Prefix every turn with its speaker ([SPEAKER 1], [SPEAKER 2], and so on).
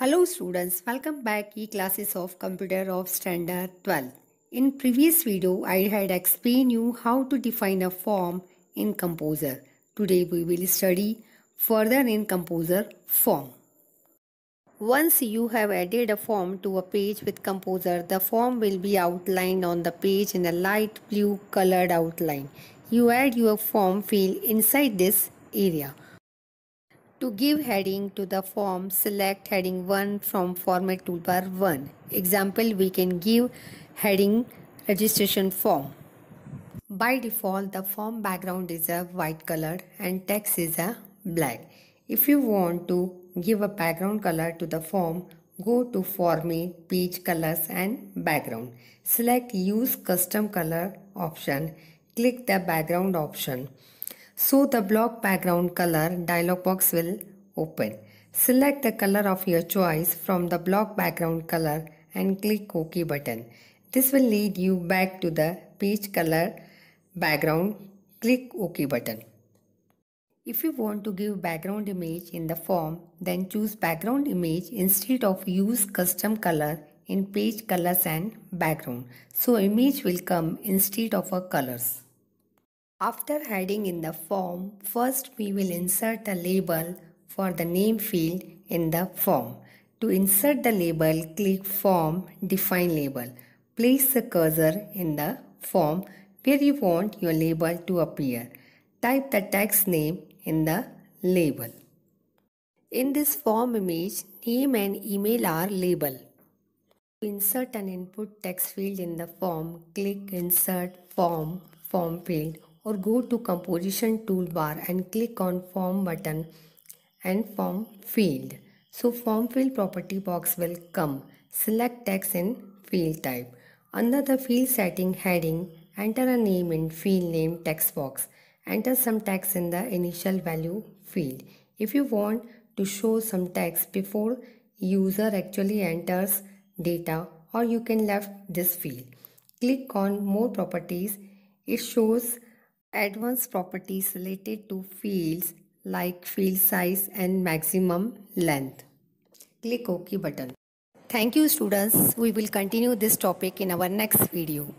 [SPEAKER 1] Hello students, welcome back e classes of computer of standard 12. In previous video, I had explained you how to define a form in composer. Today we will study further in composer form. Once you have added a form to a page with composer, the form will be outlined on the page in a light blue colored outline. You add your form field inside this area. To give heading to the form, select heading 1 from format toolbar 1. Example, we can give heading registration form. By default, the form background is a white color and text is a black. If you want to give a background color to the form, go to Formula, Page Colors and Background. Select Use Custom Color option. Click the Background option. So the block background color dialog box will open. Select the color of your choice from the block background color and click OK button. This will lead you back to the page color background. Click OK button. If you want to give background image in the form, then choose background image instead of use custom color in page colors and background. So image will come instead of a colors. After adding in the form, first we will insert a label for the name field in the form. To insert the label, click Form Define Label. Place the cursor in the form where you want your label to appear. Type the text name in the label. In this form image, name and email are label. To insert an input text field in the form, click Insert Form Form Field or go to composition toolbar and click on form button and form field. So form field property box will come. Select text in field type. Under the field setting heading, enter a name in field name text box. Enter some text in the initial value field. If you want to show some text before user actually enters data or you can left this field. Click on more properties. It shows Advanced properties related to fields like field size and maximum length. Click OK button. Thank you students. We will continue this topic in our next video.